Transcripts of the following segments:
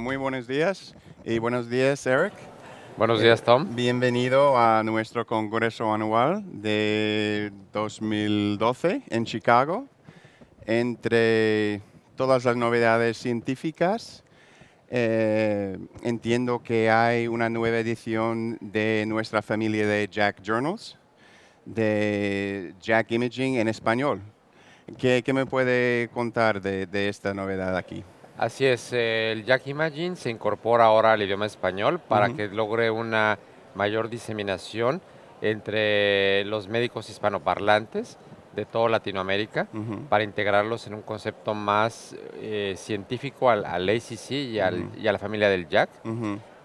muy buenos días y buenos días, Eric. Buenos eh, días, Tom. Bienvenido a nuestro Congreso Anual de 2012 en Chicago. Entre todas las novedades científicas, eh, entiendo que hay una nueva edición de nuestra familia de Jack Journals, de Jack Imaging en español. ¿Qué, me puede contar de esta novedad aquí? Así es, el Jack Imagine se incorpora ahora al idioma español para que logre una mayor diseminación entre los médicos hispanoparlantes de toda Latinoamérica para integrarlos en un concepto más eh, científico al, ACC y, a la familia del Jack.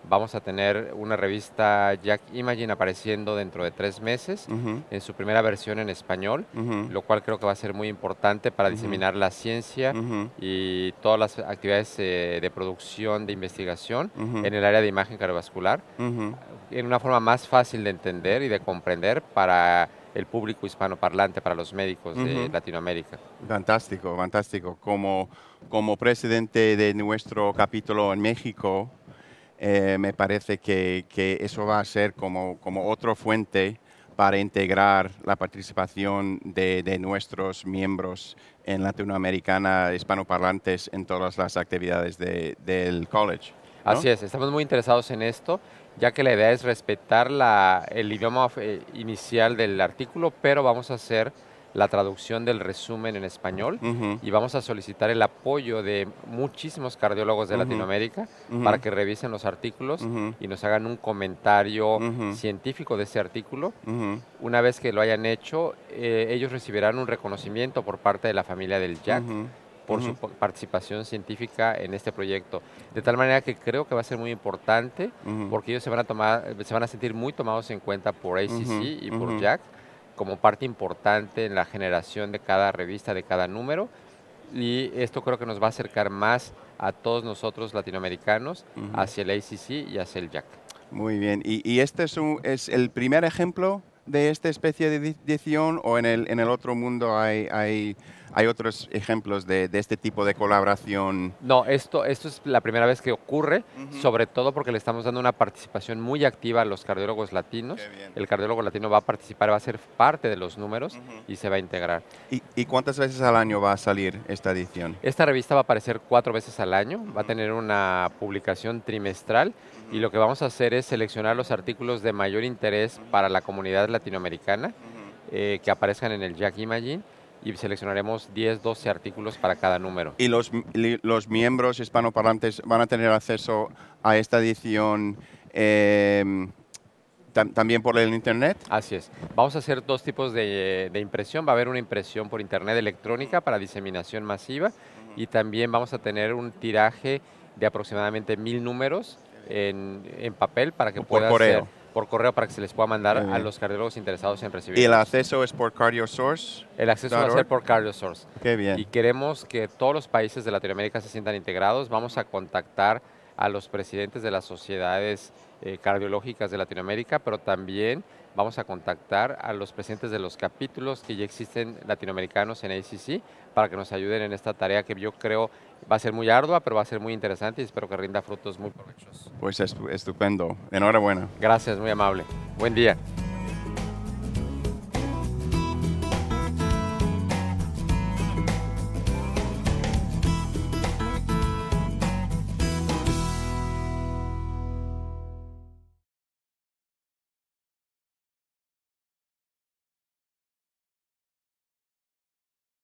Vamos a tener una revista Jack Imagine apareciendo dentro de tres meses en su primera versión en español, lo cual creo que va a ser muy importante para diseminar la ciencia y todas las actividades eh, de producción, de investigación en el área de imagen cardiovascular, en una forma más fácil de entender y de comprender para el público hispanoparlante, para los médicos de Latinoamérica. Fantástico, fantástico. Como, como presidente de nuestro capítulo en México, eh, me parece que, que, eso va a ser como, como otra fuente para integrar la participación de, de, nuestros miembros en latinoamericana hispanoparlantes en todas las actividades del college. Así es, estamos muy interesados en esto, ya que la idea es respetar la, el idioma eh, inicial del artículo, pero vamos a hacer la traducción del resumen en español y vamos a solicitar el apoyo de muchísimos cardiólogos de Latinoamérica para que revisen los artículos y nos hagan un comentario científico de ese artículo. Una vez que lo hayan hecho, eh, ellos recibirán un reconocimiento por parte de la familia del Jack por su participación científica en este proyecto. De tal manera que creo que va a ser muy importante porque ellos se van a sentir muy tomados en cuenta por ACC y por Jack como parte importante en la generación de cada revista, de cada número. Y esto creo que nos va a acercar más a todos nosotros latinoamericanos hacia el ACC y hacia el Jack. Muy bien. ¿Y, este es, el primer ejemplo de esta especie de edición o en el, otro mundo hay ¿Hay otros ejemplos de, este tipo de colaboración? No, esto, esto es la primera vez que ocurre, sobre todo porque le estamos dando una participación muy activa a los cardiólogos latinos. El cardiólogo latino va a participar, va a ser parte de los números y se va a integrar. ¿Y, cuántas veces al año va a salir esta edición? Esta revista va a aparecer cuatro veces al año, va a tener una publicación trimestral y lo que vamos a hacer es seleccionar los artículos de mayor interés para la comunidad latinoamericana eh, que aparezcan en el Jack Imagine y seleccionaremos 10, 12 artículos para cada número. ¿Y los, los miembros hispanoparlantes van a tener acceso a esta edición em, también por el Internet? Así es. Vamos a hacer dos tipos de, impresión. Va a haber una impresión por Internet electrónica para diseminación masiva y también vamos a tener un tiraje de aproximadamente mil números en, papel para que pueda por correo para que se les pueda mandar a los cardiólogos interesados en recibir. ¿Y el acceso es por CardioSource? El acceso va a ser por CardioSource. Qué bien. Y queremos que todos los países de Latinoamérica se sientan integrados. Vamos a contactar a los presidentes de las sociedades eh, cardiológicas de Latinoamérica, pero también vamos a contactar a los presentes de los capítulos que ya existen latinoamericanos en ACC para que nos ayuden en esta tarea que yo creo va a ser muy ardua, pero va a ser muy interesante y espero que rinda frutos muy provechosos. Pues estupendo. Enhorabuena. Gracias, muy amable. Buen día.